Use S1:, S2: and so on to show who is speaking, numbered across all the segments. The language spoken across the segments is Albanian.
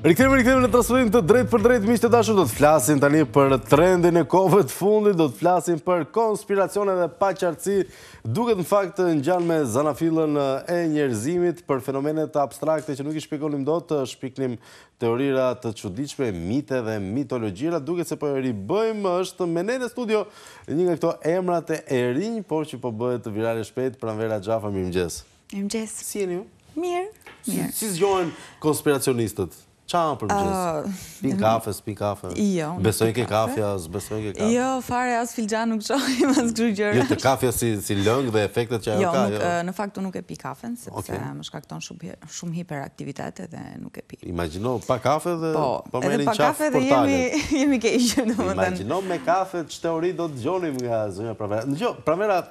S1: Rikëtemi, rikëtemi në trasurim të drejt për drejt, mishtë të dashur, do të flasim tani për trendin e kovët fundit, do të flasim për konspiracione dhe paqartësi, duket në fakt të gjanë me zanafilën e njerëzimit për fenomenet abstrakte që nuk i shpikonim do të shpiknim teorira të qudichme, mite dhe mitologjira, duket se për po e ribëjmë është me nejnë e studio një nga këto emrat e erinj, por që për po bëhet të virare shpet, pranvera gjafa, mirë mgjes. Si e një? Mirë. Si zhojnë konspiracionistët? Qa për më gjithë? Ah. Pi kafe, s'pi kafe. Jo. Besojnë ke kafe, asë ke kafe. Jo,
S2: fare, as filgja nuk qojnë, as këshu gjërë. Jo, të
S1: kafja si lëngë dhe efektet që ajo jo, ka. Jo, eh,
S2: në faktu nuk e pi kafen, sepse më shkakton shumë hiperaktivitate dhe nuk e pi.
S1: Imagino, pa kafe dhe po qafë për talit. Po, edhe pa kafe dhe
S2: jemi ke ishë, në më Imagino,
S1: me kafe, që teori do të gjonim nga zonja pravera. Në gjo, pravera,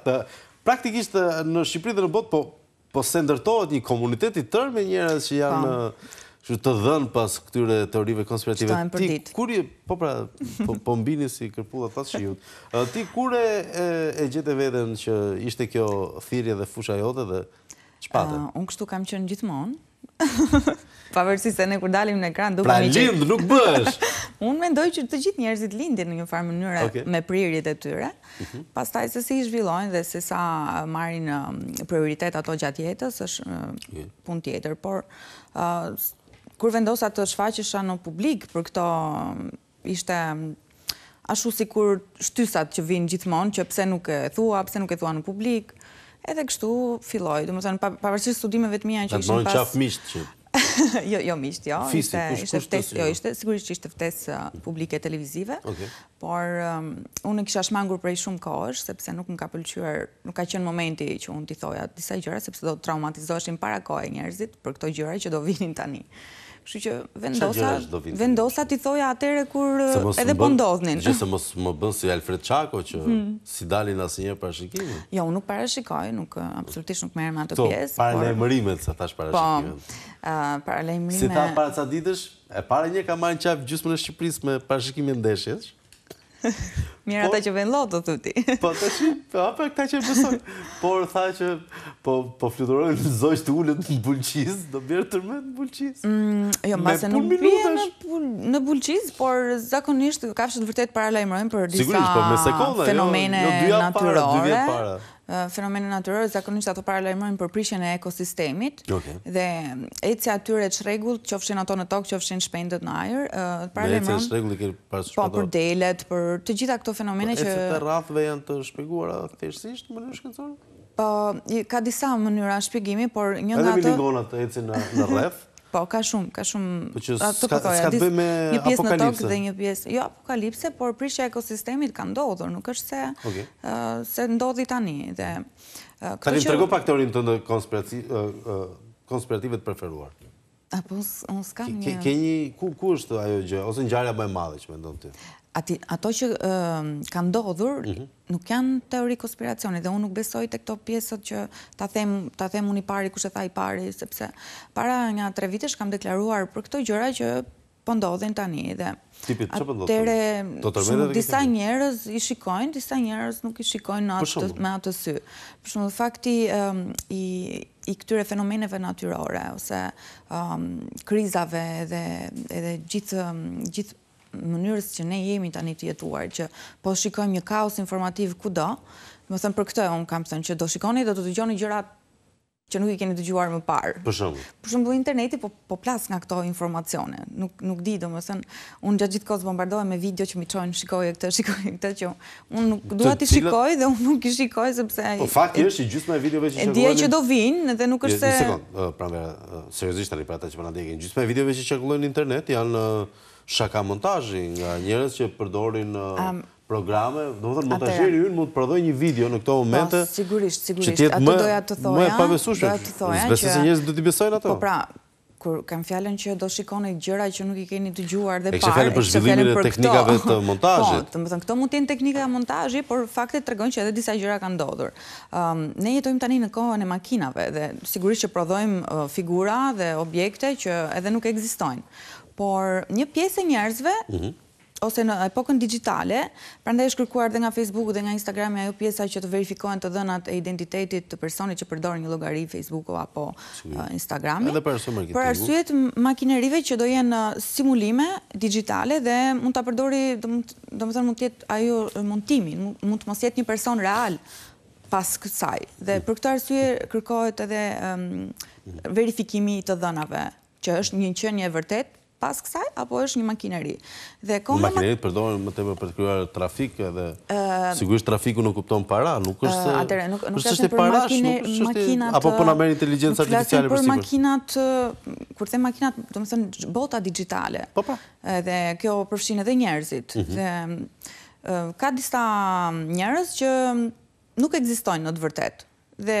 S1: praktikisht eh, në Shqipëri dhe në bot, po, po se ndërtojt një i tërë me njëra që janë... Po. Eh, që të dhënë pas këtyre teorive konspirative. Qëtojnë për ditë. Kur je, po pra, po, po mbini si kërpulla atë asë shiut. Ti kur e gjithë e veden që ishte kjo thirje dhe fusha jote
S2: dhe shpate? Unë kështu kam qënë gjithmonë. Pa vërësi se ne kur dalim në ekran Pra lindë, nuk bësh Unë mendoj që të gjithë njerëzit lindin Në një farë mënyre me prirjet e tyre mhm. Pas taj se si zhvillojnë Dhe se sa marin um, prioritet ato gjatë jetës është um, pun tjetër Por uh, kur vendosa të shfaqesha në publik për këto um, ishte um, ashtu si kur shtysat që vinë gjithmonë, që pse nuk e thua, pse nuk e thua në publik, edhe kështu filloj, dhe më thënë, pa, studimeve të mija që ishin pas... Dhe të mënë qafë mishtë që... Jo, jo, mishtë, jo. Fisi, kështë të si? Jo, jo? Sigurisht që ishte ftesë uh, publike televizive, por um, unë në kisha shmangur prej shumë kosh, sepse nuk më ka pëlqyër, nuk ka qenë momenti që unë t'i thoja disa gjëra, sepse do traumatizoshin para kohë e njerëzit për këto gjëra që do vinin tani. Kështu që vendosa vendosa ti thoja atëre kur edhe po ndodhnin. Që se
S1: mos më bën si Alfred Chako që hmm. si dalin një parashikimin.
S2: Jo, unë nuk parashikoj, nuk eh, absolutisht nuk merrem atë pjesë. Po, falë
S1: mërimet sa thash parashikimin.
S2: Po. Eh, Ë, Si ta
S1: para ditësh, e para një ka marrë qaf gjysmën e Shqipërisë me parashikimin ndeshjes.
S2: Mirë ata që vënë lotë, të ti.
S1: Po, të që, po, apër që e Por, tha që, po, po fluturojnë në zojsh të ullët në bulqiz, do bjerë tërme në bulqiz.
S2: Mm, jo, në nuk në, në bulqiz, por zakonisht, kafshët vërtet para lajmërojnë për po, disa jo, jo, fenomene jo, jo, natyrore. dyja para fenomene natyrore, zakonisht ato paralajmojnë për prishën e ekosistemit, dhe eci cja atyre që regullë që ofshin ato në tokë, që ofshin shpendet në ajer, paralajmojnë, po për delet, për të gjitha këto fenomene po, që... E të
S1: rathve janë të shpiguar atë thersisht, më në
S2: Po, Ka disa mënyra shpigimi, por një nga të... Edhe mi e në rreth, Po, ka shumë, ka shumë... Po një pjesë në tokë dhe një pjesë... Jo, apokalipse, por prishja ekosistemit ka ndodhur, nuk është se ndodhi tani. Tani, të rego pak
S1: teorin të në konspirative të preferuar.
S2: Apo, unë s'kam një...
S1: Ku është ajo gjë? Ose një gjarja bëjë madhe që me ndonë të të
S2: Ato që ka ndodhur mhm. nuk janë teori konspiracioni dhe unë nuk besoj të këto pjesët që ta them unë i pari kushe tha i pari sepse para nga tre vitesh kam deklaruar për këto gjëra që po ndodhin tani dhe
S1: po atëre disa
S2: njerës i shikojnë, disa njerës nuk i shikojnë me sy. për shumë dhe fakti i i këtyre fenomeneve natyrore, ose krizave dhe gjithë mënyrës që ne jemi tani të jetuar, që po shikojmë një kaos informativ ku do, më thëmë për këtë, unë kam thëmë që do shikoni dhe do të gjoni gjërat që nuk i keni të gjuar më parë. Për shumë? Për shumë bu interneti po, po plas nga këto informacione. Nuk di, do më thënë, unë gjatë gjithë kozë bombardohem me video që mi qojnë shikoj e këtë, shikoj e këtë, që unë nuk duhet i shikoj dhe unë nuk i shikoj, sepse... Po fakti është
S1: i gjusë me videove që qëkullonin... E dje që do
S2: vinë dhe nuk është se... Një
S1: sekundë, pra mërë, seriosisht të ripratat që për po në dje, gjusë me videove që qëkullonin internet janë shaka montajë nga njërës që përdorin uh, programe, do më thënë montajëri unë mund të përdoj një video në këto momente po, që tjetë më e pavesushme, më e pavesushme, dhe të të besojnë ato. pavesushme, po, pra,
S2: më kur kam fjallën që do shikoni gjëra që nuk i keni të gjuar dhe parë. E kështë fjallën për zhvillimin e teknikave të montajit? Po, të më thënë, këto mund tjenë teknikave të montajit, por faktet të regon që edhe disa gjëra kanë dodhur. Ne jetojmë tani në kohën e makinave dhe sigurisht që prodhojmë figura dhe objekte që edhe nuk egzistojnë. Por një pjesë e njerëzve mhm ose në epokën digitale, prandaj është kërkuar dhe nga Facebook dhe nga Instagram e ajo pjesa që të verifikohen të dhënat e identitetit të personit që përdor një llogari Facebook o apo uh, Instagrami. Edhe për arsye marketingu. Për të makinerive që do jenë uh, simulime digitale dhe mund ta përdori, thërë mund të jetë ajo uh, montimi, mund të mos jetë një person real pas kësaj. Dhe mm. për këtë arsye kërkohet edhe um, mm. verifikimi i të dhënave që është një qënje vërtet pas kësaj, apo është një makineri. Një makineri,
S1: përdojnë, më teme për të kryuar trafik edhe, sigurisht trafiku nuk kupton para, nuk është se... Atere, nuk është për makinat... Apo po në meri inteligencë artificiale për... Nuk është për
S2: makinat, kurte makinat, të më thënë, bota digitale. Po, po. Dhe kjo përshinë edhe njerëzit. Mhm. Ka disa njerëz që nuk existojnë në të vërtet. Dhe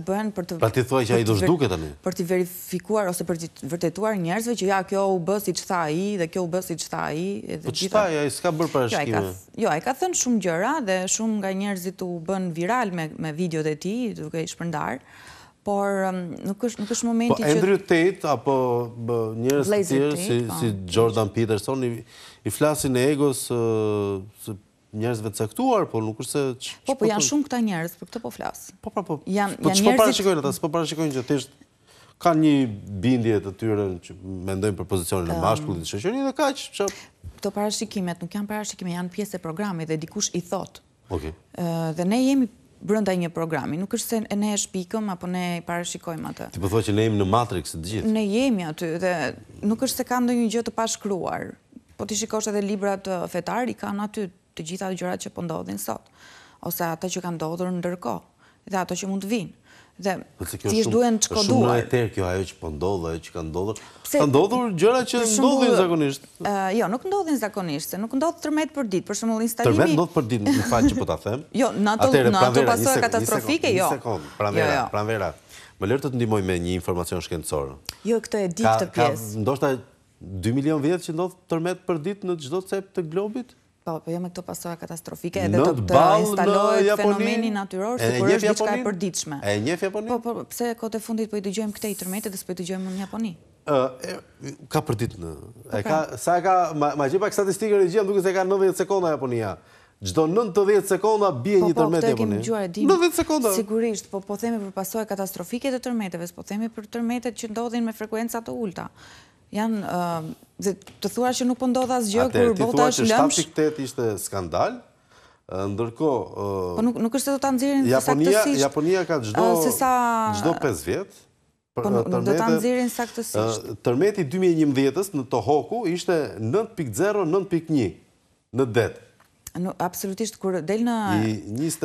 S2: bëhen për të... Pra ti thua që a i do shduke të një? Për të verifikuar ose për të vërtetuar njerëzve që ja, kjo u bësi që tha i dhe kjo u bësi që tha i. Po që tha i, a
S1: i s'ka bërë për ashkime? Jo,
S2: a jo, i ka thënë shumë gjëra dhe shumë nga njerëzit u bën viral me videot e ti, duke i shpërndar, por um, nuk është momenti po që... Po Andrew
S1: Tate, apo njerëz të tjerë, po. si Jordan Peterson, i flasin e egos njerëzve të caktuar, po nuk është se Po po janë
S2: shumë këta njerëz, për këtë po flas. Po po po. Janë po janë njerëz. Po parashikojnë
S1: ata, po parashikojnë që thjesht kanë një bindje të tyre që mendojnë për pozicionin e bashkullit të shoqërisë
S2: dhe kaq, çka. Këto parashikimet nuk janë parashikime, janë pjesë e programit dhe dikush i thot. Okej. Ëh dhe ne jemi brenda një programi, nuk është se ne e shpikëm apo ne e parashikojmë atë.
S1: Ti po thua që ne jemi në Matrix të gjithë. Ne
S2: jemi aty dhe nuk është se ka ndonjë gjë të pashkruar. Po ti shikosh edhe librat fetar i kanë aty të gjitha të gjërat që po ndodhin sot, ose ato që kanë ndodhur ndërkohë dhe ato që mund të vinë. Dhe ti po duhen të shkoduar. Shumë
S1: etër kjo ajo që po ndodh, ajo që ka ndodhur. Ka ndodhur gjëra që ndodhin zakonisht.
S2: Jo, nuk ndodhin zakonisht, se nuk ndodh tërmet për ditë, për shembull instalimi. Tërmet ndodh për
S1: ditë, në fal që po ta them. Jo, ato ato pasojë katastrofike, jo. Një sekond, pranvera, jo, jo. pranvera. Më lër të të ndihmoj me një informacion shkencor.
S2: Jo, këtë e di këtë pjesë.
S1: Ka ndoshta 2 milion vjet që ndodh tërmet për ditë në çdo cep të globit?
S2: Po, po jo këto pasoja katastrofike, edhe të instaloj fenomeni natyror, se kur është diçka e përditshme. E njef Japoni? Po, po, pse kote fundit po i dëgjojmë këte i tërmete dhe s'po i dëgjojmë në Japoni?
S1: Ka përdit në... Sa e ka... Ma gjipa kësa të e gjithë, duke se ka 90 sekonda Japonia. Gjdo 90 sekonda bie po, një tërmete Japonia. Po, po, këte kemi gjua e 90 sekonda!
S2: Sigurisht, po po themi për pasoja katastrofike të tërmeteve, po themi për tërmete që ndodhin me frekuenca të ulta janë, dhe të thua që nuk pëndodha po zgjë, kur bota është lëmsh... Ate, ti
S1: thua që 7.8 ishte skandal, ndërko... Po nuk
S2: është të të nëzirin saktësisht...
S1: Japonia ka gjdo 5 vjetë, Po do të nëzirin saktësisht... Tërmeti 2011-ës në Tohoku ishte 9.0, 9.1 në detë.
S2: Absolutisht, kër del në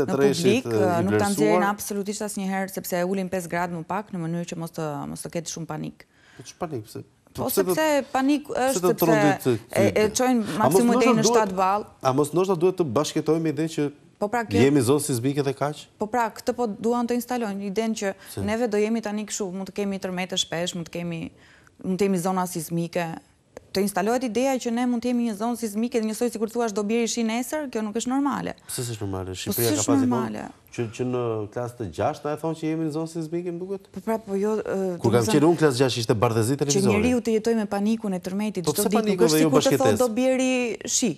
S1: publik, nuk të nëzirin
S2: absolutisht asë njëherë, sepse ullin 5 gradë më pak, në mënyrë që mos të ketë shumë panik. Shumë po panik, pëse? Ose po, pse panik është pse e qojnë maksimum dhej në 7 val.
S1: A mos nështë duhet të bashketojme i që
S2: po, pra, jemi zonë
S1: si zbike dhe kaqë?
S2: Po pra, këtë po duhet të instalojnë, i dhe që neve do jemi tani këshu, mund të kemi tërmete shpesh, mund të kemi zona si zmike, të instalohet ideja që ne mund të jemi një zonë sismike dhe njësoj si kur thuash do biri shi nesër, kjo nuk është normale.
S1: Pse s'është normale? Po Shqipëria ka pasur normale. Që në klasë të 6 na e thonë që jemi në zonë sismike më duket?
S2: Po prapë po jo. Kur kam qenë në
S1: klasë 6 ishte bardhëzi televizori. Që njeriu
S2: të jetojë me panikun e tërmetit po çdo ditë, nuk është sikur të thonë do biri shi.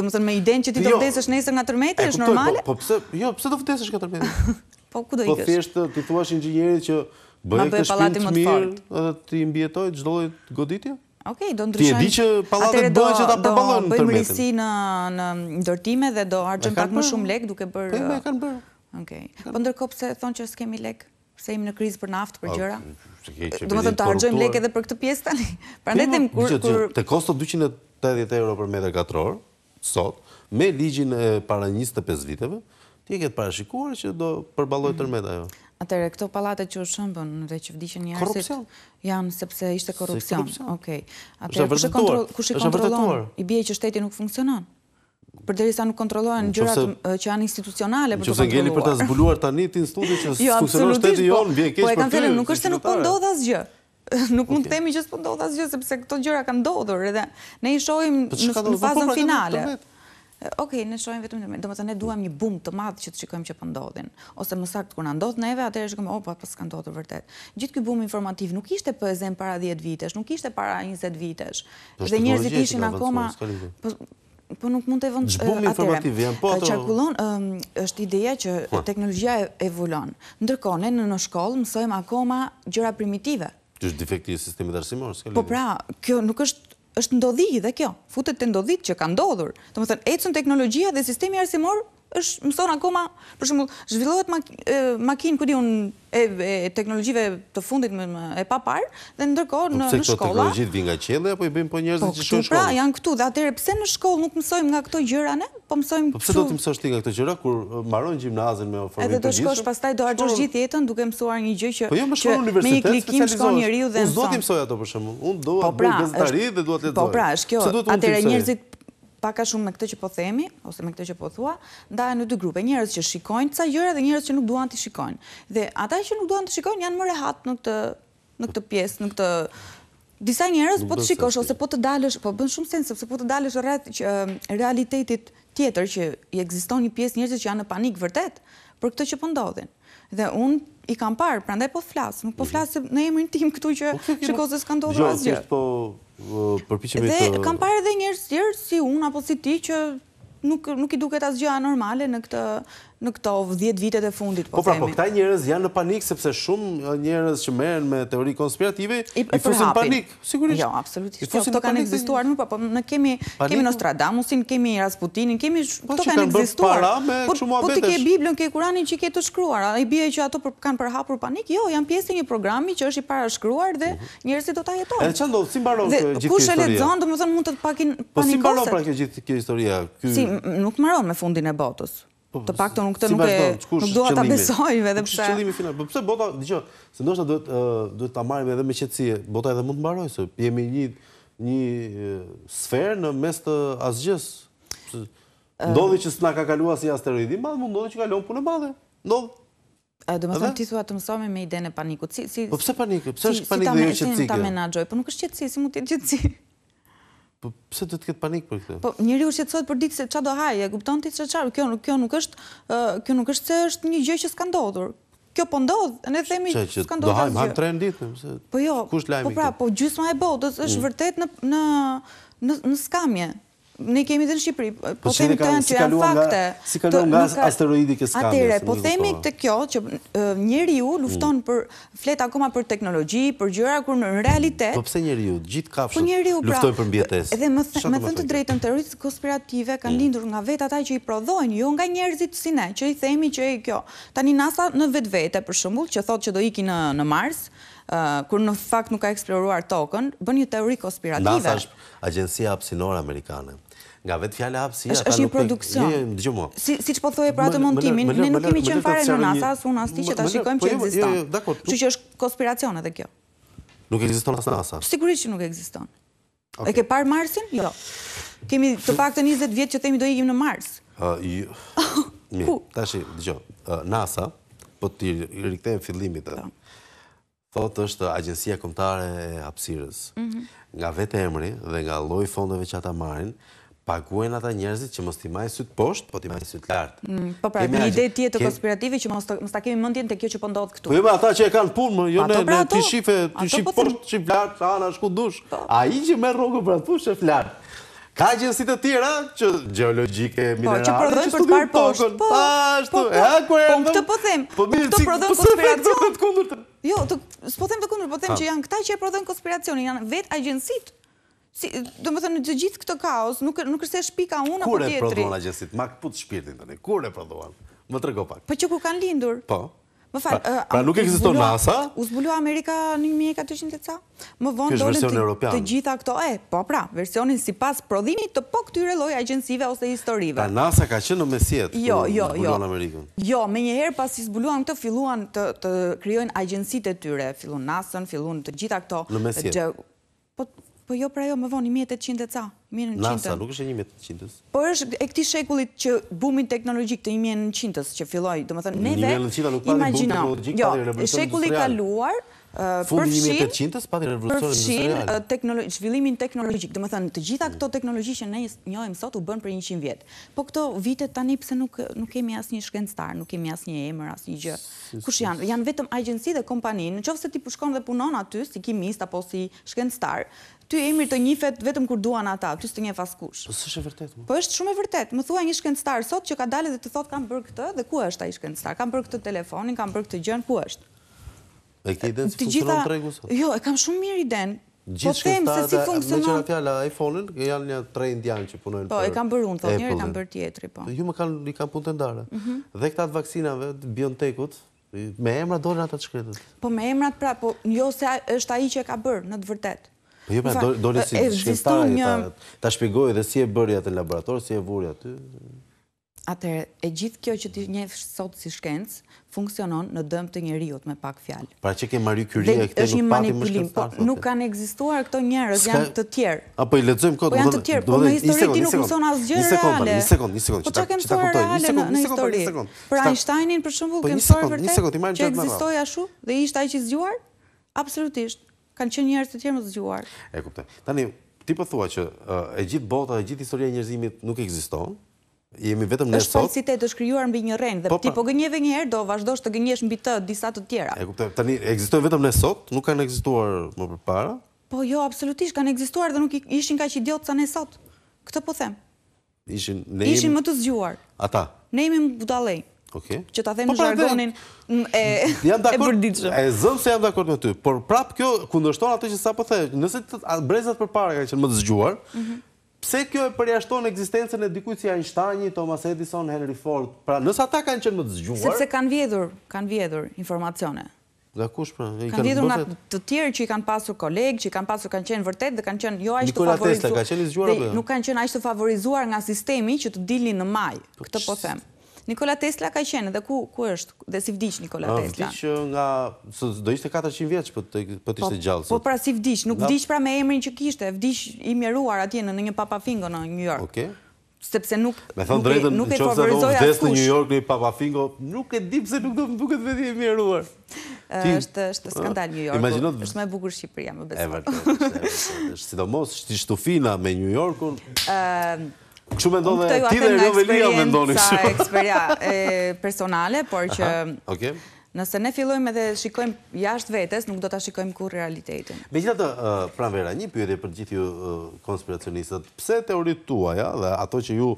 S2: Domethënë me idenë që ti do jo. vdesësh nesër nga tërmeti është po, normale? Po pse jo, pse do vdesësh nga tërmeti? Po ku do ikësh? Po thjesht
S1: ti thuash inxhinierit që bëj këtë shpinë mirë edhe ti mbijetoj çdo lloj goditje?
S2: Ok, do ndryshojmë. Ti e di që pallatet bëhen që ta përballojnë internetin. Do bëjmë risi në ndërtime dhe do harxhim pak më shumë lek duke bërë. Po e kanë bërë. Ok. Po ndërkohë pse thonë që s'kemi lek, se jemi në krizë për naftë, për gjëra? Do të thotë të harxhojmë lek edhe për këtë pjesë tani. Prandaj them kur kur te kosto
S1: 280 euro për metër katror sot me ligjin e para 25 viteve. Ti e ke parashikuar që do përballoj tërmet ajo.
S2: Atëre, këto palate që u shëmbën dhe që vdishën njerësit... Korupcion. Janë sepse ishte korupcion. Se korupcion. Okej. Atëre, kush i kontrolon? I bje që shteti nuk funksionon? Për sa nuk kontrolojnë gjërat që janë institucionale për të kontroluar. Që se gjeni për të
S1: zbuluar tani të në studi që jo, funksionon shteti po. jonë, bje keqë po, për të kërë. Nuk është se nuk pëndodhë po asë gjë.
S2: Nuk mund të temi që së pëndodhë asë sepse këto gjëra kanë dodhur edhe ne i shojmë në fazën pra, finale. Ok, ne shohim vetëm ndërmjet. Domethënë ne duam një bum të madh që të shikojmë që po ndodhin, ose më saktë kur na ndodhë neve, atëherë shikojmë, opa, po s'ka ndodhur vërtet. Gjithë ky bum informativ nuk ishte e zemë para 10 vitesh, nuk ishte para 20 vitesh. Po, Dhe njerëzit ishin akoma po po nuk mund të evon atë. Bum informativ janë po ato. Çarkullon është ideja që teknologjia evolon. Ndërkohë ne në shkollë mësojmë akoma gjëra primitive.
S1: Që është defekti i sistemit arsimor, Po
S2: pra, kjo nuk është është ndodhi dhe kjo, futet të ndodhit që ka ndodhur, të më thënë, ecën teknologjia dhe sistemi arsimor është mëson akoma, për shembull, zhvillohet makinë ku di un e teknologjive të fundit më e pa parë dhe ndërkohë po në shkolla. Po këto teknologjit
S1: vi nga qele, apo i bëjmë po njerëzit po, që shkojnë? Po pra,
S2: janë këtu dhe atëherë pse në shkollë nuk mësojmë nga këto gjëra ne? Po mësojmë. Po pse do të
S1: mësosh ti nga këto gjëra kur mbaron gjimnazin me formin e gjithë? Edhe do shkosh
S2: pastaj do harxhosh gjithë jetën duke mësuar një gjë që po jo, shkon njeriu dhe. për
S1: shembull. Un do pra, bëj dhe Po pra, është kjo. Atëherë
S2: paka shumë me këtë që po themi, ose me këtë që po thua, ndaje në dy grupe, njërës që shikojnë, ca gjëra dhe njërës që nuk duan të shikojnë. Dhe ata që nuk duan të shikojnë janë më rehat në këtë, në këtë pjesë, në këtë... Disa njërës po të shikosh, ose po të dalësh, po bën shumë sensë, ose po të dalësh rrët që realitetit tjetër që i egziston një pjesë njërës që janë në panik vërtet për këtë që po ndodhin dhe unë i kam parë, pra ndaj po flasë, nuk po mhm. flasë, në emrin tim këtu që shikose s'ka ndodhë asgjë. Gjo, është
S1: po, po përpishëm e të... Dhe kam
S2: parë edhe njërës tjerë, si unë apo si ti, që nuk i duket asgjë anormale në këto 10 vitet e fundit. Po, po pra, po,
S1: këta njërez janë në panik, sepse shumë njërez që merën me teori konspirative, i fusin panik, sigurisht. Jo, absolutisht. Jo, këto kanë egzistuar,
S2: panik. Po, po, në kemi Nostradamusin, kemi Rasputinin, kemi, këto kanë egzistuar. Po, që kanë bërë para me abetesh. Po, të ke Biblion, ke Kurani që ke të shkruar, a i bje që ato kanë përhapur panik, jo, janë pjesë një programi që është i para shkruar dhe mhm. njërez do të jetohet. E që ndo, si mbaron kjo gjithë Po, të pak të nuk të nuk e... Nuk duha të besojve dhe përse... Qëllimi final, përse po, bota, diqo, se ndoshta
S1: duhet të marim edhe me qëtësie, bota edhe mund të marojë, se jemi një një sferë në mes të asgjës. Ndodhi që s'na ka kalua si asteroidi,
S2: madhë mund ndodhi që ka lonë punë madhe. Ndodhi. Dhe më thëmë, ti thua të mësojme me ide në panikët. Po
S1: pëse panikët? Pëse është panikët dhe jo qëtësike? Si ta
S2: menagjoj, po nuk është qëtësi, si mund tjetë qëtësi.
S1: Pëse po, të të këtë panik për këtë?
S2: Po, njëri u shqetësot për ditë se qa do haje, guptan ti që qarë, kjo nuk është, kjo nuk është se është një gjë që s'ka ndodhur. Kjo po ndodhë, e ne themi që s'ka ndodhë të
S1: zhjë. Po jo, po pra,
S2: po gjysma e botës është mm. vërtet në skamje ne kemi dhe në Shqipëri, po, po themi të janë që janë fakte. Si kaluan nga asteroidi kësë kamë. Atere, po themi të kjo që njeri ju hmm. lufton për fleta akoma për teknologi, për gjëra kur në realitet... Po pëse njeri ju, gjitë kafshët, po pra, luftojnë
S1: për mbjetes. Edhe me thënë të
S2: drejtën të rritës konspirative kanë hmm. lindur nga vetë ataj që i prodhojnë, jo nga njerëzit si ne, që i themi që i kjo. Tani NASA në vetë vete, për shumbull, që thot që do iki në Mars, kur në fakt nuk ka eksploruar tokën, bën një teori konspirative. NASA është
S1: agjensia apsinore nga vetë fjale hapsia... është një produksion.
S2: Si që po thoje për pra atë montimin, ne nuk kemi qënë fare në NASA, asë unë asë ti që ta shikojmë po që jo, jo, egziston. Që jo, që është konspiracion edhe kjo. Nuk egziston asë NASA? Sigurisht që nuk egziston. E ke parë Marsin? Jo. Kemi të pak të 20 vjetë që temi do i gjimë në Mars.
S1: Ta shi, dëgjo, NASA, po të rikëtejmë fillimit të, po. thotë është agjensia e hapsirës. Mhm. Nga vetë emri dhe nga loj fondeve që ata marin, paguen ata njerëzit që mos t'i majë sytë poshtë, po t'i majë sytë lartë. Mm,
S2: po pra, një ide tjetë konspirativi që mos t'a kemi mëndjen të kjo që pëndodhë po këtu. Po jema jo
S1: ata që e kanë punë, jo ne pra t'i shife, t'i shifë po poshtë, shifë lartë, a në shku ku dushë. Po. A i që me rogën për atë poshtë e flartë. Ka gjensit të tjera që geologike, minerale, që studim të tokën, po, ashtu, e po, po, e ndëm?
S2: Po këtë po them, po, prodhën konspiracion. Jo, s'po them të kundur, po them që janë këta që e prodhën konspiracion, janë vetë agjensit Do më thënë, në gjithë këtë kaos, nuk është e shpika unë apo tjetëri. e prodohan
S1: agjesit? Ma këpët shpirtin të një, e prodohan? Më të rego pak.
S2: Po që ku kanë lindur? Po. Më falë, pra, pra nuk e këzisto NASA? U zbulua Amerika në 1400 e ca? Më vonë dole të gjitha këto e, po pra, versionin si pas prodhimit të po këtyre loj agjensive ose historive. Ta
S1: pra, NASA ka qenë në mesjet, jo, jo, jo.
S2: Jo, pas zbuluan këto, filluan të tyre, nasa të gjitha këto. Në Po jo, pra jo, më vonë, 1800-ca, 1900. Nasa, nuk
S1: është e 1800
S2: ës Po është e këti shekullit që bumin teknologjik të 1900-ës që filloj, do më thënë, në edhek, imaginam, jo, shekullit kaluar, Fundin 1800-ës, pati revolucionin industriale. Përfshin zhvillimin teknologjik, dhe më thënë, të gjitha këto teknologji që ne njojmë sot u bënë për 100 vjetë. Po këto vitet tani pëse nuk kemi asë një shkencëtar, nuk kemi asë një emër, asë një gjë. Kush janë? Janë vetëm agjensi dhe kompani. Në qovë se ti pushkon dhe punon aty, si kimist, apo si shkencëtar, ty emir të njifet vetëm kur duan ata, ty së të njef asë kush. Po është vërtet? Po është shumë e vërtet. Më thua një shkencëtar sot që ka dalë dhe të thot kam bërë këtë, dhe ku është ta i shkencëtar? Kam bërë këtë telefonin, kam bërë këtë gjënë, ku është?
S1: E këti idenë si funksionon sot? Jo,
S2: e kam shumë mirë iden. Po temë se si funksionon...
S1: Me që fjalla iphone in e janë një tre indianë që punojnë për Apple. Po, e kam bërë unë, thot njërë, e kam bërë tjetëri, po. Ju me kanë, i kam punë mhm. të ndarë. Dhe këtatë vaksinave, BioNTech-ut, me emra dojnë atë të shkretët.
S2: Po, me emra të pra, po, njo se është aji që e ka bërë, në të vërtet.
S1: Po, jo, me pra, dojnë si shkretarit, ta shpigojë dhe si e bërë të laborator, laboratorë, si e vurë jatë.
S2: Atërë, e gjithë kjo që ti njefë sot si shkencë, funksionon në dëm të njëriut me pak fjallë.
S1: Pra që ke Marie Curie e këte nuk pati më shkencëtarë? Po
S2: nuk kanë egzistuar këto njërës, janë të tjerë.
S1: Apo i ledzojmë këtë? Po janë të tjerë, po në histori ti nuk funksion asë gjërë reale. Një sekund, një sekund, një sekund. Po një kemë një reale një histori? Për
S2: Einsteinin, për shumë, kemë tërë vërtet që egzistoj ashu dhe ishtë ai që zgjuar? Absolutisht, kanë që njërës të tjerë më zgjuar.
S1: E kupte. Tani, ti pë po thua që e gjithë bota, e gjithë historie njërzimit nuk egzistojnë, jemi vetëm në sot. Është
S2: falsitet është krijuar mbi një rend dhe po, ti pra. po gënjeve një herë do vazhdosh të gënjesh mbi të disa të tjera.
S1: E kuptoj. Tani ekzistojnë vetëm në sot, nuk kanë ekzistuar më përpara?
S2: Po jo, absolutisht kanë ekzistuar dhe nuk ishin kaq idiotë sa ne sot. Këtë po them.
S1: Ishin ne jemi... ishin më të zgjuar. Ata.
S2: Ne jemi budallëj. Okej. Okay. Që ta them në po, pra, jargonin mm, e
S1: jam dakord. E zëm se jam dakord me ty, por prap kjo kundërshton atë që sapo the, nëse brezat përpara kanë qenë më të zgjuar, mm -hmm pse kjo e përjashton eksistencën e dikujt si Einsteini, Thomas Edison, Henry Ford? Pra, nëse ata kanë qenë më të zgjuar... Sepse
S2: kanë vjedhur, kanë vjedhur informacione.
S1: Nga kush, pra? Kanë vjedhur nga
S2: të tjerë që i kanë pasur kolegë, që i kanë pasur kanë qenë vërtet dhe kanë qenë jo ashtë të favorizuar... Nikola Tesla, ka qenë i zgjuar, jo? Nuk kanë qenë ashtë të favorizuar nga sistemi që të dilin në maj, këtë po themë. Nikola Tesla ka qenë dhe ku është dhe si vdish Nikola ah, Tesla? Vdish
S1: uh, nga, do ishte 400 vjeç, po të po po, ishte gjallë Po
S2: pra si vdish, nuk vdish pra me emrin që kishte, vdish i mjeruar atje në një papafingo në New York. Oke. Sepse nuk e atë kush. Me thonë drejtën, që në New York
S1: në papafingo,
S2: nuk e di se nuk do më duket vedi e mjeruar. është ah, skandal New York, Êshtë me bukur Shqipëria, më besë.
S1: E vërtet, është sidomos, shtufina me New Yorkun. Kështu me ndonë dhe ti dhe Rovelia me ndonë
S2: personale, por që nëse ne fillojmë edhe shikojmë jashtë vetës, nuk do të shikojmë kur realitetin.
S1: Me gjitha të pravera, një pyetje për gjithë ju konspiracionistët, pse teoritë tuaja dhe ato që ju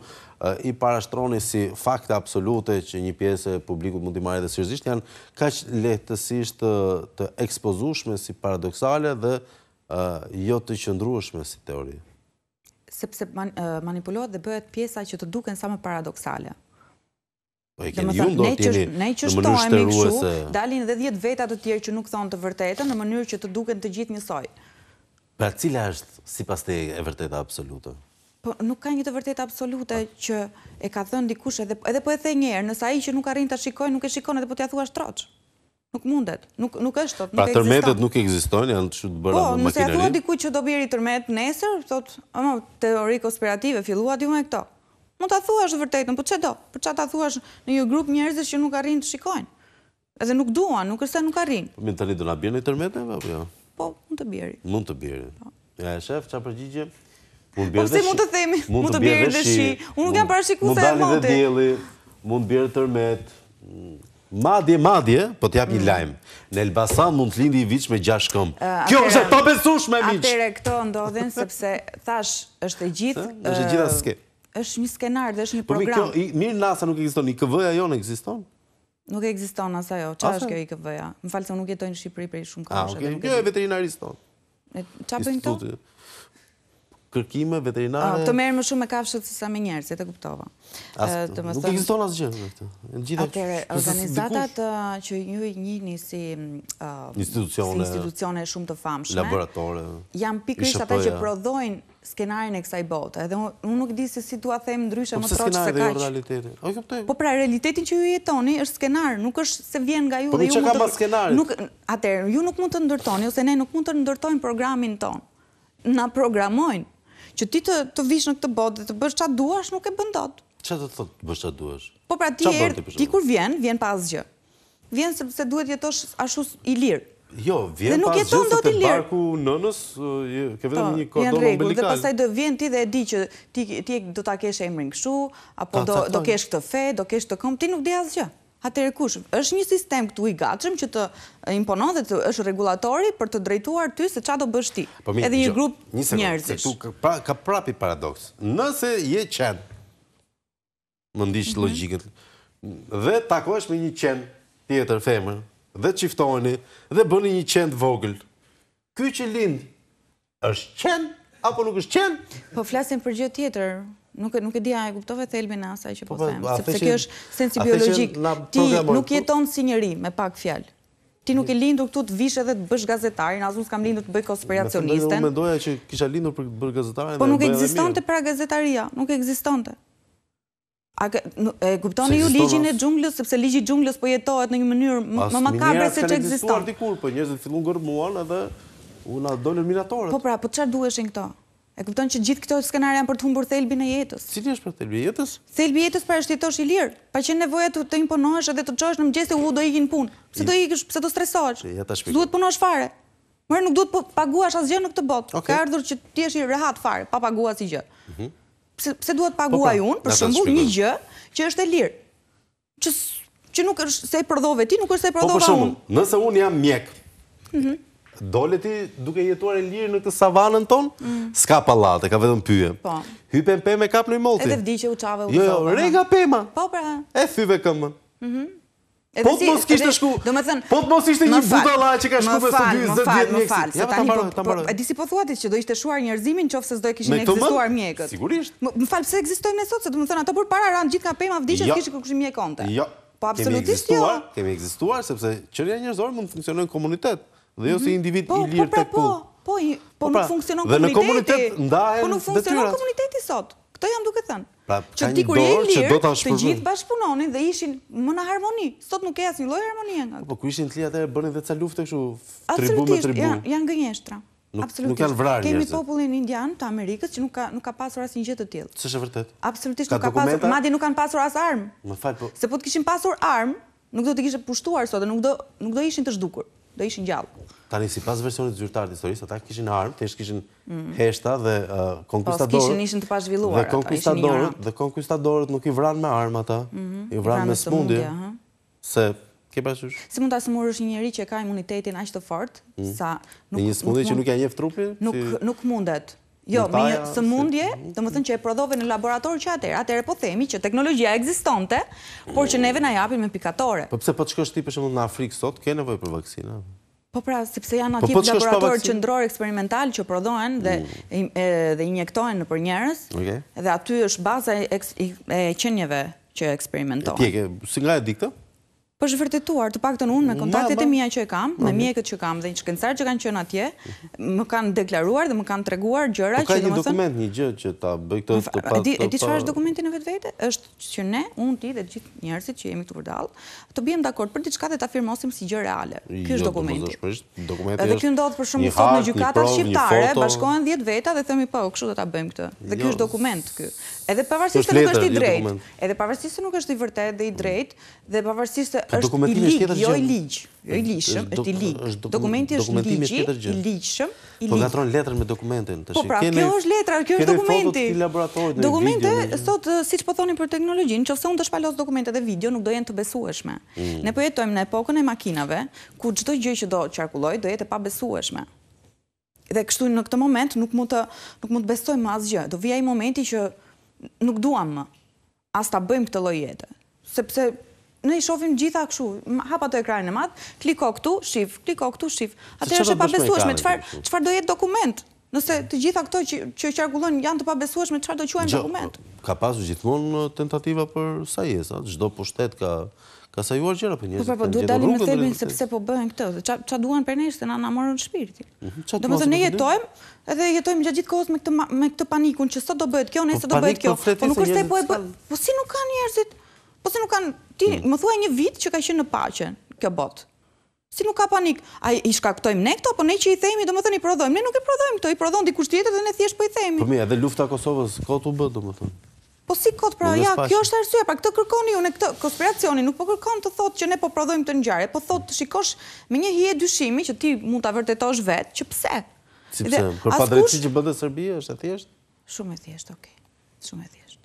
S1: i parashtroni si fakte absolute që një pjesë e publikut mund t'i marrë dhe sërzisht, janë kaq lehtësisht të ekspozushme si paradoxale dhe jo të qëndrueshme si teorit
S2: sepse manipulohet dhe bëhet pjesa që të duken sa më paradoksale.
S1: Po e keni ju ndo tjeni në mënyrë shteruese.
S2: Dalin dhe dhjetë vetat të tjerë që nuk thonë të vërtetën në mënyrë që të duken të gjithë njësoj.
S1: Pra cila është si pas te e vërteta absolute?
S2: Po nuk ka një të vërtet absolute që e ka thënë dikush edhe po e the njerë, nësa i që nuk arrin të shikoj, nuk e shikon edhe po të jathua shtroqë. Nuk mundet, nuk është pra nuk existon. Pa tërmetet
S1: nuk existon, janë të shumë të bërra me makinerin? Po, nëse atua
S2: diku që do bjeri tërmet nesër, thot, teori konspirative, filluat ju me këto. Mu të athua është vërtetën, po që do? Për po që të është në ju grup njerëzës që nuk arrinë të shikojnë? Edhe nuk duan, nuk është se nuk arrinë.
S1: Po, minë të një do na bjeri tërmeteve, po jo? Po, mund të bjeri. Mund të bjeri. Po. Ja, shef, që përgjigje? Po, mund të bjeri dhe shi. Mund të bjeri dhe shi. Mund të bjeri dhe shi. Mund të bjeri mm. dhe Madje, madje, po t'jap një lajmë. Në Elbasan mund t'lindi i vich me gjash këmpë.
S2: Kjo është e tope me vich! Atere, këto ndodhin, sepse thash është e gjithë... është e gjithë asë ske. është një skenar dhe është një program. Por
S1: mi kjo, mirë në asa nuk e i këvëja jo në e jo
S2: Nuk e egziston asa jo, qa është kjo i këvëja? Më falë se nuk jetoj në Shqipëri për i shumë kërshet. A, kjo
S1: e tonë. Qa për një to? kërkime veterinare... Ah, të
S2: merë më shumë me kafshët sa me njerës, e eh, të kuptova. Nuk ekziston
S1: asë gjithë me këtë. Atere, organizatat
S2: eh, që ju një njini eh, si institucione shumë të famshme, laboratore,
S1: jam pikrisht ata që
S2: prodhojnë skenarin e kësaj bota. Edhe unë nuk di se si tu a them ndryshe më troqë se
S1: kaqë.
S2: Po pra, realitetin që ju jetoni është skenar, nuk është se vjen nga ju po dhe ju më të... Po që skenarit? Atere, ju nuk mund të ndërtoni, ose ne nuk mund të ndërtojnë programin tonë. Na programojnë, që ti të, të vish në këtë botë dhe të bësh qatë duash, nuk e bëndot. Qa të
S1: thotë të bësh qatë duash? Po pra ti erë, ti
S2: kur vjen, vjen pa asgjë. Vjen sepse duhet jetosh ashus i lirë. Jo,
S1: vjen pas asgjë, se të barku nënës, ke vetëm po, një kodon umbilikal. Vjen dhe pasaj
S2: do vjen ti dhe e di që ti, ti do ta kesh e mërën këshu, apo do, do kesh këtë fe, do kesh të këmë, ti nuk di asë gjë. Atëre kush, është një sistem këtu i gatshëm që të imponon dhe të është regulatori për të drejtuar ty se qa do bësh ti. Po Edhe një grup njerëzish.
S1: Pra, ka prapi paradoks. Nëse je qen, më ndishtë mhm. logikët, dhe takosh me një qen tjetër femër, dhe qiftoni, dhe bëni një qen të vogël, ky që lindë, është
S2: qen, apo nuk është qen? Po flasin për gjë tjetër, Nuk e, nuk e dia e kuptove të elbin asaj që po të po, po, them, sepse kjo është sensi biologik. Ti nuk po- jeton si njëri, me pak fjallë. Ti nuk e lindur këtu të vishë edhe të bësh gazetarin, asë nuk s'kam lindur të bëj konspiracionisten. Unë
S1: mendoja që kisha lindur për bërë gazetarin... Po nuk e të
S2: pra gazetaria, nuk e gzistante. A kuptoni ju ligjin e gjunglës, sepse ligji gjunglës po jetohet në një mënyrë më makabre se që e Asë minjera kërë e gzistuar
S1: dikur, për njëzën fillun
S2: gërmuan edhe u na në minatorët. Po pra, po të qarë duheshin këto? E kupton që gjithë këto skenare janë për të humbur thelbin e jetës. Cili është për thelbi i jetës? Thelbi pra i jetës para shtetosh i lirë, pa që nevoja të të imponohesh edhe të çosh në mëngjes të u do ikin punë. Pse do ikësh? Pse do stresohesh?
S1: Duhet
S2: të punosh fare. Por nuk duhet të po, paguash asgjë në këtë botë. Ka ardhur që ti jesh i rehat fare, pa paguar asgjë. Ëh. Mhm. Pse pse duhet të po, paguaj po, unë për shembull një gjë që është e lirë? Që që nuk është se e prodhove ti, nuk është se e prodhova unë.
S1: për Nëse unë jam mjek.
S2: Ëh. Mhm.
S1: Dole ti duke jetuar e lirë në këtë savanën tonë, mm. s'ka palate, ka vetëm pyje. Po. Hype në peme, kap në i molti. Edhe vdi
S2: që u qave u zovë. Jo, jo rega pema. Po, pra. E thyve këmën. Mhm. Po të mos kishtë shku, po të mos ishte një buda la që ka shku për së dy zëtë vjetë mjekësit. Më falë, më falë, më falë. E disi po thuatit që do ishte shuar njërzimin që ofse zdoj kishin egzistuar mjekët. Sigurisht. Më falë, pëse egzistojmë në se të ato për para randë pema vdishë jo. që kishin kushin mjekonte.
S1: Jo, po, kemi jo. egzistuar, kemi egzistuar, sepse qërja njërzorë mund funksionojnë komunitet dhe jo si mhm. individ po, i po, lirë pra, të kull. Po, po,
S2: po, po, nuk pra, funksionon komuniteti. Dhe në komunitet
S1: ndajnë Po nuk funksionon
S2: komuniteti sot. Këto jam
S1: duke thënë. Pra, që ti kur je lirë, të gjithë
S2: bashkëpunonin dhe ishin më në harmoni. Sot nuk e asnjë lloj harmonie nga.
S1: Po ku ishin të lirë atë bënin vetë ca luftë kështu tribu me tribu. Janë
S2: janë gënjeshtra. Nuk, janë vrarë njerëz. Kemi popullin indian të Amerikës që nuk ka nuk ka pasur asnjë gjë të tillë. Ç'është vërtet? Absolutisht nuk ka pasur, madje nuk kanë pasur as armë. Se po të kishin pasur armë, nuk do të kishte pushtuar sot, nuk do nuk do ishin të zhdukur do ishin gjallë.
S1: Tani, si pas versionit zyrtar të historisë, ata kishin armë, të ishë kishin heshta dhe konkustadorët. Uh, po, s'kishin ishën
S2: të pashvilluar. zhvilluar, ata
S1: Dhe konkustadorët nuk i vranë me armë ata, mhm, i vranë me smundje, se... Si
S2: mund të asëmur është njëri që ka imunitetin ashtë të fort, mm. sa... Një smundje që nuk e njefë trupin? Nuk mundet. Jo, një sëmundje, të më thënë që e prodhove në laborator që atërë, atërë po themi që teknologjia egzistonte, por që neve në japin me pikatore.
S1: Po pëse po të shkosht ti për në Afrikë sot, ke nevoj për vakcina?
S2: Po pra, sepse janë po atje po laboratorë laborator qëndror eksperimental që prodhohen dhe mm. injektohen në për njerës, dhe aty është baza e qenjeve që eksperimentohen.
S1: Tjeke, si nga e dikta?
S2: Po është vërtetuar, të pak të në unë me kontaktet e mija që e kam, me mjekët që kam dhe një shkencarë që kanë qënë atje, më kanë deklaruar dhe më kanë treguar gjëra që... Po ka një dokument
S1: një gjë që ta bëjtë të për... E di që është
S2: dokumentin e vetë vete? është që ne, unë ti dhe gjithë njërësit që jemi të vërdalë, të bëjmë dakord për të qëka dhe të afirmosim si gjë reale. Kështë dokumenti. Edhe pavarësisht se nuk është i drejtë, edhe pavarësisht se nuk është i vërtetë dhe i drejtë, dhe pavarësisht se është jo i ligj, jo i ligj, jo i ligjshëm, është i ligj. Dokumenti është i ligj, i ligjshëm, i po ligj. Po
S1: gatron letrën me dokumentin, tash. Po pra, kjo është letra, kjo është dokumenti. Dokumente sot
S2: eh, siç po thonin për teknologjinë, nëse unë të shpalos dokumentet e video, nuk do jenë të besueshme. Mm. Ne po jetojmë në epokën e makinave, ku çdo gjë që do qarkulloj do jetë e besueshme. Dhe kështu në këtë moment nuk mund të nuk mund të besojmë asgjë. Do vijë ai momenti që nuk duam më, as ta bëjmë këtë lojete. Sepse, ne i shofim gjitha këshu, hapa të ekranin e matë, kliko këtu, shif, kliko këtu, shif. Atër është e pabesueshme, qëfar do jetë dokument? Nëse të gjitha këto që i qarkullon janë të pabesueshme, qëfar do quajnë dokument?
S1: Ka pasu gjithmonë tentativa për sajesat, gjdo pushtet ka... Ka sa juar gjera për njëzit? Po, po, duhet dalim e themin sepse
S2: po bëhen këtë. Qa duhen për nejës, se na namorën shpirti. Mhm, do me të ne jetojmë, edhe jetojmë gjatë gjitë kohës me këtë panikun, që së do bëhet kjo, ne po, do bëhet po kjo. Po, nuk është e po e bëhet. Po, po si nuk kanë njerëzit? Po, si nuk kanë... Ti, mhm. më thuaj një vit që ka ishë në pache, kjo bot. Si nuk ka panik. A i shkaktojmë ne këto, po ne që i themi, do më thënë i prodhojmë. Ne nuk i prodhojmë këto, i prodhojmë dikush tjetër dhe ne thjesht po i themi.
S1: Përmi, edhe lufta Kosovës, ka të u bëtë, do më thënë.
S2: Po si kod, pra ja, kjo është arsye, pra këtë kërkoni unë, këtë konspiracioni, nuk po kërkon të thot që ne po prodhojmë të njare, po thot të shikosh me një hje dyshimi që ti mund të avërtetosh vetë, që pse? Si pse, kërë pa drejtësi
S1: që bëndë Serbia, është e thjesht?
S2: Shumë e thjesht, okej, shumë e thjesht.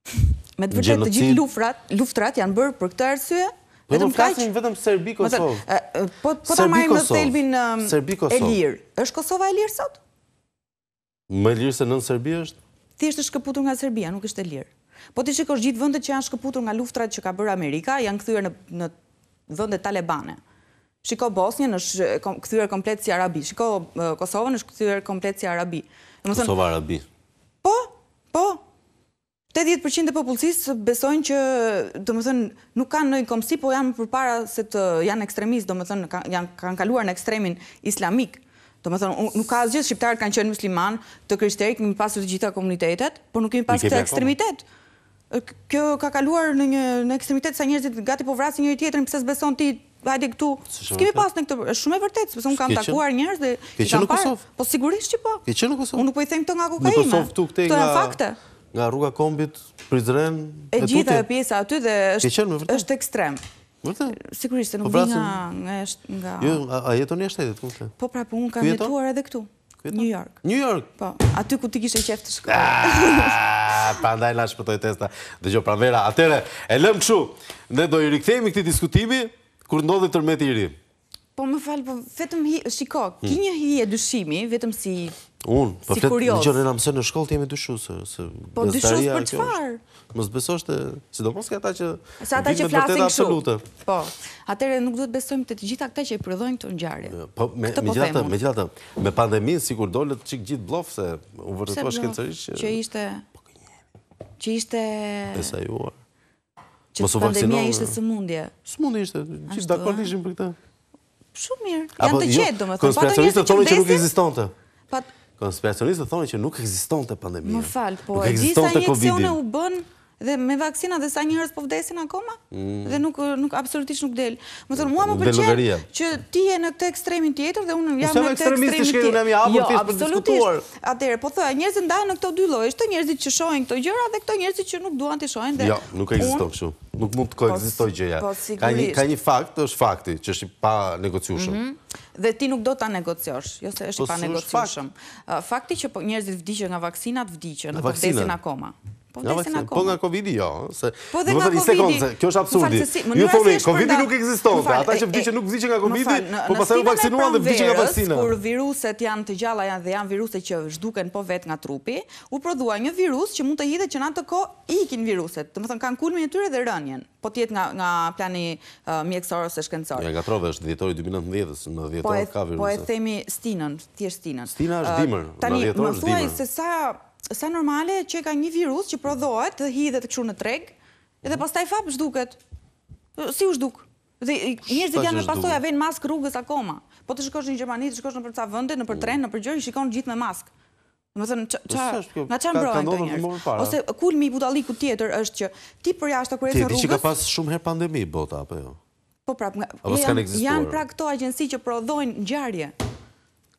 S2: Me të vërtet të gjithë luftrat luftrat janë bërë për këtë arsye, po vetëm më vetëm Serbi-Kosovë. Po, po ta um, është Kosova e lirë sot?
S1: Më lirë se Serbi është?
S2: Ti është shkëputur nga Serbia, nuk është e lirë. Po ti shikosh gjithë vendet që janë shkëputur nga luftrat që ka bërë Amerika, janë kthyer në në talebane. Shiko Bosnjën është kthyer komplet si arabi. Shiko Kosovën është kthyer komplet si arabi. Kosovë Kosova arabi. Po, po. 80% e popullsisë besojnë që, thënë, nuk kanë ndonjë komsi, po janë përpara se të janë ekstremistë, domethënë, kanë kanë kaluar në ekstremin islamik. Do më thonë, nuk ka asgjë, shqiptarët kanë qenë musliman të kryshterik, në pasur të gjitha komunitetet, por nuk kemi pasur të ekstremitet. Kjo ka kaluar në një ekstremitet sa njerëzit gati po vrasin njëri tjetërin, pëse s'beson ti, hajde këtu. kemi pas në këtë, është shumë e vërtet, s'pëse unë kam takuar njerëz dhe i në Kosovë? Po sigurisht që po. Ke që në Kosovë? Unë nuk po i thejmë të nga kokaime. Në
S1: nga... rruga kombit, prizren, e E gjitha
S2: pjesa aty dhe është ekstrem. Sigurisht, se nuk po vina nga... Jo,
S1: a jeton një shtetit, ku se?
S2: Po prapë, po, unë kam jetuar edhe këtu. New York. New York? Po, aty ku ti kishe qef të shkoj.
S1: Ah, pa ndaj nga shpëtoj testa. Dhe gjo, pra vera, atere, e lëmë këshu. Ne do i rikëthejmë i këti diskutimi, kur ndodhe tërmeti i ri.
S2: Po, më falë, po, vetëm hi... Shiko, ki një hi e dushimi, vetëm si...
S1: Unë, po, fletë, në gjërë, në mësër në shkollë të jemi dushu, se... Po, dushu për qëfarë? Mos besosh të, sidomos
S2: ka ata që sa ata që flasin kështu. Po. Atëherë nuk duhet besojmë të gjitha këta që e prodhojnë këtë ngjarje. Jo,
S1: po me po me gjithatë, me gjithatë, me pandeminë sikur dolët çik gjithë bllof se u vërtetua shkencërisht që
S2: ishte po gënje. Që ishte Besa jua. Që mos u vaksinon. Pandemia ishte sëmundje. Sëmundje ishte. Gjithë dakord ishin për këtë. Shumë mirë. Janë të qetë jo, domethënë, pa thonë që nuk ekzistonte. Pa
S1: Konspiracionistët thonë që nuk ekzistonte pandemia. Më
S2: fal, po ekzistonte Covidi. u bën Dhe me vaksina dhe sa njërës po vdesin akoma mm. Dhe nuk, absolutisht nuk del Më thërë, mua më përqen që ti e në këtë ekstremin tjetër Dhe unë jam po në këtë ekstremin tjetër Jo, absolutisht Atere, po thërë, njërësit ndajë në këto dy loj Shtë njërësit që shojnë këto gjëra dhe këto njërësit që nuk duan të shojnë Jo, nuk e existo
S1: këshu Nuk mund të po, ko existo gjëja po, Ka një fakt, është fakti, që është i pa negociushëm
S2: mhm. Dhe ti nuk do të negociosh, jo se është pa negociushëm. Fakti që njerëzit vdicën nga vaksinat, vdicën, vdesin akoma. Po, po nga
S1: Covid-i jo. Po dhe nga Covidi. Një se kjo është absurdi. Ju thoni, Covidi nuk existonte. Ata që vdiqe nuk vdiqe nga Covidi, po pasaj u vaksinuan dhe vdiqe nga vaksina. Kur
S2: viruset janë të gjalla janë dhe janë viruset që zhduken po vetë nga trupi, u prodhua një virus që mund të hidhe që nga të ko ikin viruset. Të më thënë, kanë kulmi një tyre dhe rënjen. Po tjetë nga plani uh, mjekësorës ose
S1: Ja, është 2019, në po ka viruset. Po e
S2: themi stinën, stinën. Stina është uh, dimër, është dimër. Sa normale që ka një virus që prodhohet dhe hidhet dhe të në treg, edhe mhm. pas taj fap shduket. Po, si u shduk? dhe janë me pasoja, vejnë mask rrugës akoma. Po të shkosh një Gjermani, të shkosh në përca vënde, në për tren, në për gjërë, i shikon gjithë me mask. Më thënë, po nga që mbrojnë të njështë, Ose kulmi i budaliku tjetër është që ti përja është të kërës rrugës... Ti që ka
S1: pas shumë herë pandemi, bota, apo jo?
S2: Po pra që prodhojnë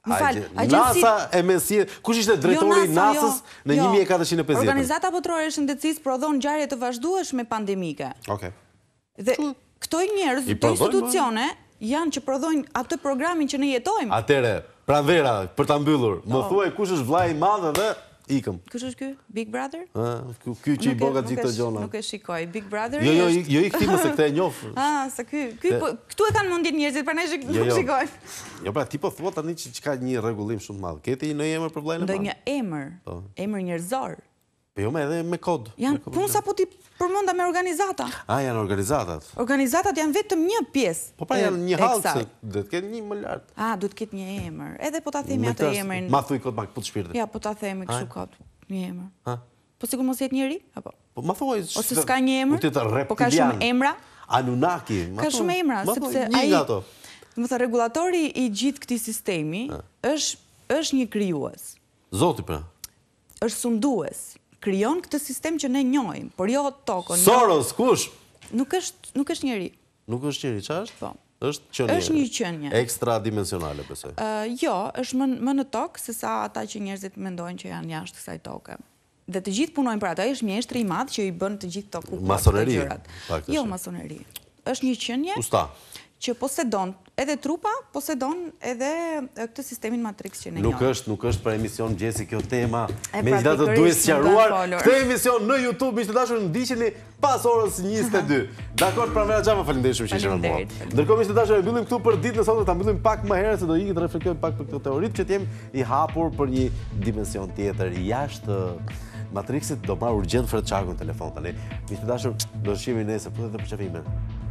S2: Nasa
S1: e Mesir, kush ishte drejtori i jo, Nasës jo, në 1450? Jo. Organizata
S2: botërore e shëndetësisë prodhon ngjarje të vazhdueshme pandemike. Okej. Dhe këto njerëz, këto institucione po. janë që prodhojnë atë programin që ne jetojmë.
S1: Atere, pra vera, për ta mbyllur, më po. thuaj kush është vllai i madh edhe Ikëm.
S2: Kush është ky? Big Brother?
S1: Ëh, ky ky që i boga gjithë këto gjona. Nuk e
S2: shikoj Big Brother. Jo, jo, jo i kthim se këtë e njoh. Ah, sa ky. Ky po, këtu e kanë mundit njerëzit, prandaj jo, nuk jo. shikoj.
S1: Jo, pra ti po thua tani çka një rregullim shumë madhë. madh. në emër për vllajën e madh? një emër. Po.
S2: Emër njerëzor.
S1: Po jo me edhe me kod.
S2: Janë punë sa po ti përmënda me organizata.
S1: A, janë organizatat.
S2: Organizatat janë vetëm një piesë. Po pra janë një halë se dhe
S1: të ketë një më lartë.
S2: A, dhe të ketë një emër. Edhe po të themi atë emërin. Ma
S1: thuj kod, ma këpët shpirtit. Ja,
S2: po të themi këshu kod, një emër. Po sigur mos jetë njëri?
S1: Po ma thuj... Ose s'ka një emër? reptilian. Po ka shumë emra? Anunaki. Ka shumë emra. Ma është një nga pra.
S2: to kryon këtë sistem që ne njojmë, por jo tokën. Jo- Soros, kush? Nuk është njëri. Nuk është njëri, që është? Po.
S1: është qënjë. është një qënjë. Ekstra dimensionale, pësoj.
S2: Jo, është më në tokë, se sa ata që njerëzit mendojnë që janë jashtë kësaj toke. Dhe të gjithë punojnë për ata, është mjeshtë i madhë që i bënë të gjithë tokë. Masoneri? Jo, masoneri. është një Usta. që posedon edhe trupa posedon edhe këtë sistemin matriks që ne njohë. Nuk
S1: është, nuk është për emision gjesi kjo tema, me pra, gjithatë të duhet sëqaruar, këtë emision në Youtube, mishtë të dashur në diqeni pas orës 22. Dakor, pra mëra gjama, falimderi shumë që ishe me mua. Ndërkom ishtë të dashur, e bëllim këtu për ditë në sotë, ta bëllim pak më herë, se do i këtë reflektojnë pak për këtë teoritë, që t'jem i hapur për një dimension tjetër, jashtë matrixit, do marë urgent fërë të qakën telefon, tani. Mishtë të dashur, do shqimi nese, pëtë dhe për qëfime.